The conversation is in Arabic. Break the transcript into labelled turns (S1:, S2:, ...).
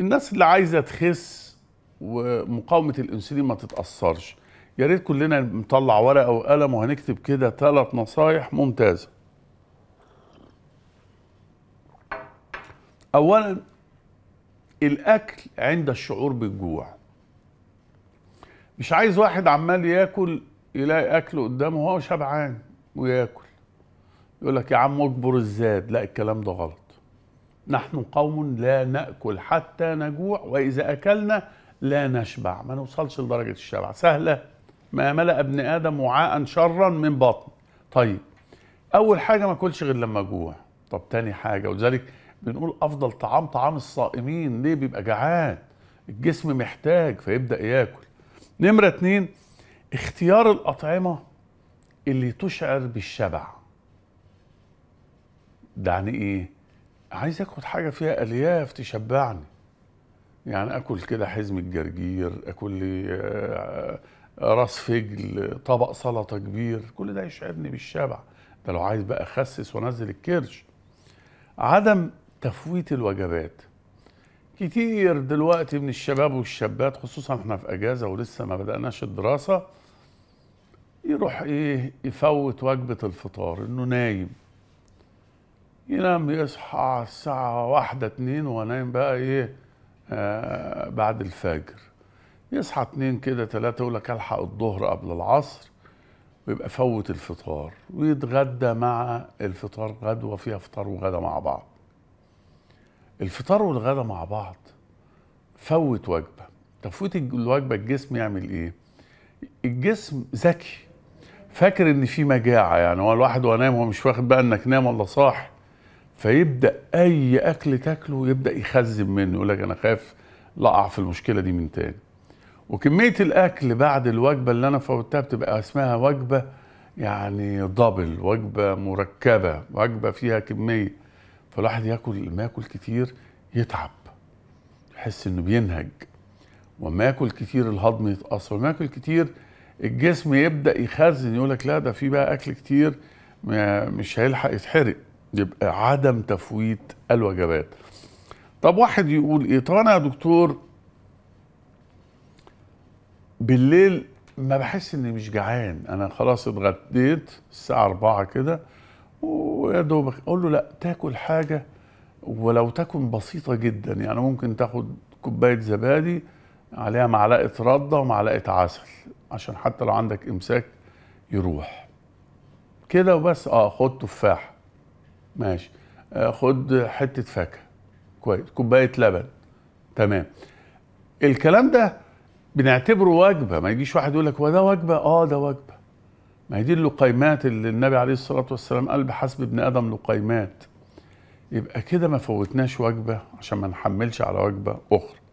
S1: الناس اللي عايزه تخس ومقاومه الانسولين ما تتاثرش يا ريت كلنا نطلع ورقه وقلم وهنكتب كده ثلاث نصايح ممتازه اولا الاكل عند الشعور بالجوع مش عايز واحد عمال ياكل يلاقي اكل قدامه وهو شبعان وياكل يقول لك يا عم اجبر الزاد لا الكلام ده غلط نحن قوم لا ناكل حتى نجوع واذا اكلنا لا نشبع ما نوصلش لدرجه الشبع سهله ما ملا ابن ادم وعاء شرا من بطن طيب اول حاجه ما اكلش غير لما اجوع طب تاني حاجه ولذلك بنقول افضل طعام طعام الصائمين ليه بيبقى جعان الجسم محتاج فيبدا ياكل نمره اتنين اختيار الاطعمه اللي تشعر بالشبع ده يعني ايه عايز اخد حاجه فيها الياف تشبعني يعني اكل كده حزم الجرجير اكل لي آه، آه، راس فجل طبق سلطه كبير كل ده يشعرني بالشبع ده لو عايز بقى اخسس وانزل الكرش عدم تفويت الوجبات كتير دلوقتي من الشباب والشابات خصوصا احنا في اجازه ولسه ما بداناش الدراسه يروح ايه يفوت وجبه الفطار انه نايم ينام يصحى الساعة واحدة اتنين ونايم بقى ايه آه بعد الفجر يصحى اتنين كده تلاتة يقول لك الحق الظهر قبل العصر ويبقى فوت الفطار ويتغدى مع الفطار غدوة فيها فطار وغدا مع بعض الفطار والغدا مع بعض فوت وجبة تفوت الوجبة الجسم يعمل ايه الجسم ذكي فاكر ان في مجاعة يعني هو الواحد وهو نايم هو مش واخد بقى انك نام ولا صاحي فيبدا اي اكل تاكله يبدا يخزن منه يقول لك انا خايف لا اقع في المشكله دي من تاني وكميه الاكل بعد الوجبه اللي انا فوتها بتبقى اسمها وجبه يعني دبل وجبه مركبه وجبه فيها كميه فالواحد ياكل ما ياكل كتير يتعب يحس انه بينهج وما ياكل كتير الهضم يتاثر وما ياكل كتير الجسم يبدا يخزن يقول لك لا ده في بقى اكل كتير مش هيلحق يتحرق يبقى عدم تفويت الوجبات طب واحد يقول ايه طب انا يا دكتور بالليل ما بحس اني مش جعان انا خلاص اتغديت الساعه 4 كده ويا دوبك اقول له لا تاكل حاجه ولو تكن بسيطه جدا يعني ممكن تاخد كوبايه زبادي عليها معلقه رده ومعلقه عسل عشان حتى لو عندك امساك يروح كده وبس اه خد تفاح ماشي آه، خد حته فاكهه كويس كوبايه لبن تمام الكلام ده بنعتبره وجبه ما يجيش واحد يقول لك هو ده وجبه اه ده وجبه ما هي دي اللقيمات اللي النبي عليه الصلاه والسلام قال بحسب ابن ادم لقيمات يبقى كده ما فوتناش وجبه عشان ما نحملش على وجبه اخرى